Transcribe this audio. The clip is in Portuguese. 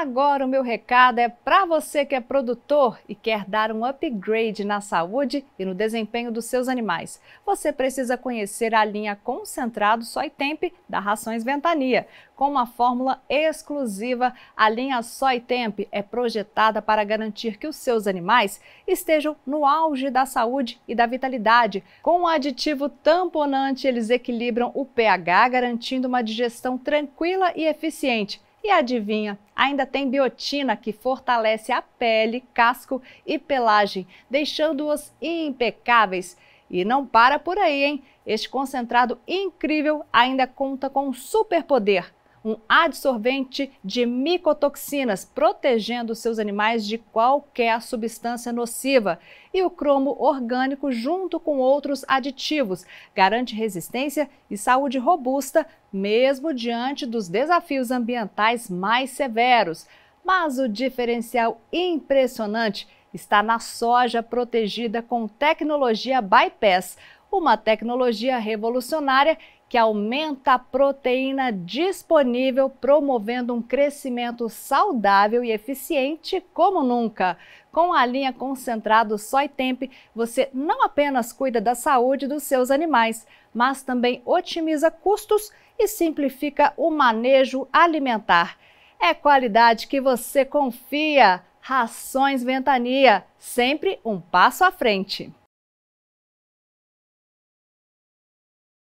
Agora o meu recado é para você que é produtor e quer dar um upgrade na saúde e no desempenho dos seus animais. Você precisa conhecer a linha Concentrado Soitemp da Rações Ventania. Com uma fórmula exclusiva, a linha Soitemp é projetada para garantir que os seus animais estejam no auge da saúde e da vitalidade. Com o um aditivo tamponante, eles equilibram o pH, garantindo uma digestão tranquila e eficiente e adivinha, ainda tem biotina que fortalece a pele, casco e pelagem, deixando-os impecáveis. E não para por aí, hein? Este concentrado incrível ainda conta com um superpoder um adsorvente de micotoxinas, protegendo seus animais de qualquer substância nociva. E o cromo orgânico, junto com outros aditivos, garante resistência e saúde robusta, mesmo diante dos desafios ambientais mais severos. Mas o diferencial impressionante está na soja protegida com tecnologia bypass uma tecnologia revolucionária que aumenta a proteína disponível, promovendo um crescimento saudável e eficiente como nunca. Com a linha Concentrado Soitemp, você não apenas cuida da saúde dos seus animais, mas também otimiza custos e simplifica o manejo alimentar. É qualidade que você confia. Rações Ventania, sempre um passo à frente.